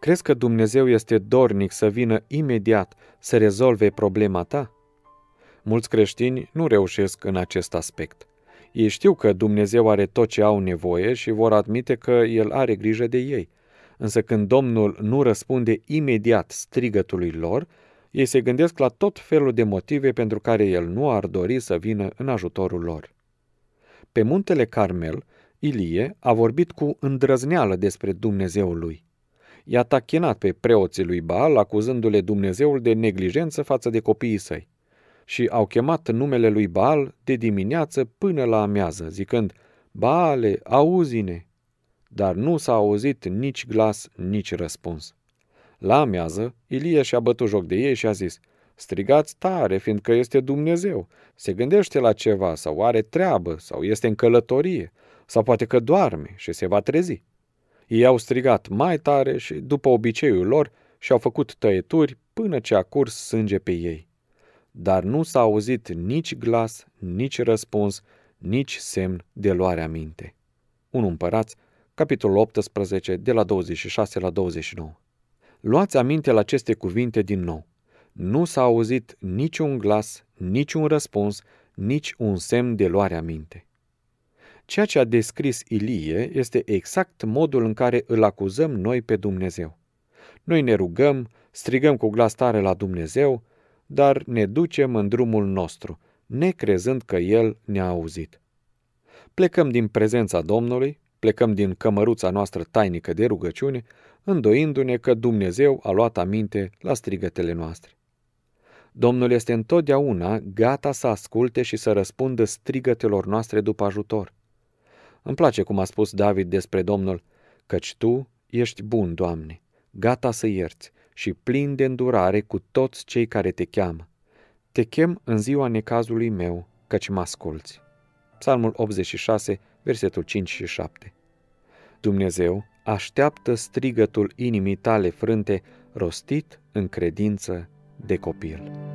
Crezi că Dumnezeu este dornic să vină imediat să rezolve problema ta? Mulți creștini nu reușesc în acest aspect. Ei știu că Dumnezeu are tot ce au nevoie și vor admite că El are grijă de ei. Însă când Domnul nu răspunde imediat strigătului lor, ei se gândesc la tot felul de motive pentru care El nu ar dori să vină în ajutorul lor. Pe muntele Carmel, Ilie a vorbit cu îndrăzneală despre Dumnezeul lui i-a tachinat pe preoții lui Baal, acuzându-le Dumnezeul de neglijență față de copiii săi. Și au chemat numele lui Baal de dimineață până la amiază, zicând, Baale, auzi-ne! Dar nu s-a auzit nici glas, nici răspuns. La amiază, Ilie și-a bătut joc de ei și a zis, Strigați tare, fiindcă este Dumnezeu. Se gândește la ceva sau are treabă sau este în călătorie sau poate că doarme și se va trezi. Ei au strigat mai tare și, după obiceiul lor, și-au făcut tăieturi până ce a curs sânge pe ei. Dar nu s-a auzit nici glas, nici răspuns, nici semn de luare aminte. Un Împărați, capitolul 18, de la 26 la 29. Luați aminte la aceste cuvinte din nou. Nu s-a auzit niciun glas, niciun răspuns, nici un semn de luare aminte. Ceea ce a descris Ilie este exact modul în care îl acuzăm noi pe Dumnezeu. Noi ne rugăm, strigăm cu glas tare la Dumnezeu, dar ne ducem în drumul nostru, necrezând că El ne-a auzit. Plecăm din prezența Domnului, plecăm din cămăruța noastră tainică de rugăciune, îndoindu-ne că Dumnezeu a luat aminte la strigătele noastre. Domnul este întotdeauna gata să asculte și să răspundă strigătelor noastre după ajutor. Îmi place cum a spus David despre Domnul, căci Tu ești bun, Doamne, gata să ierți și plin de îndurare cu toți cei care Te cheamă. Te chem în ziua necazului meu, căci mă asculți. Psalmul 86, versetul 5 și 7 Dumnezeu așteaptă strigătul inimii tale frânte rostit în credință de copil.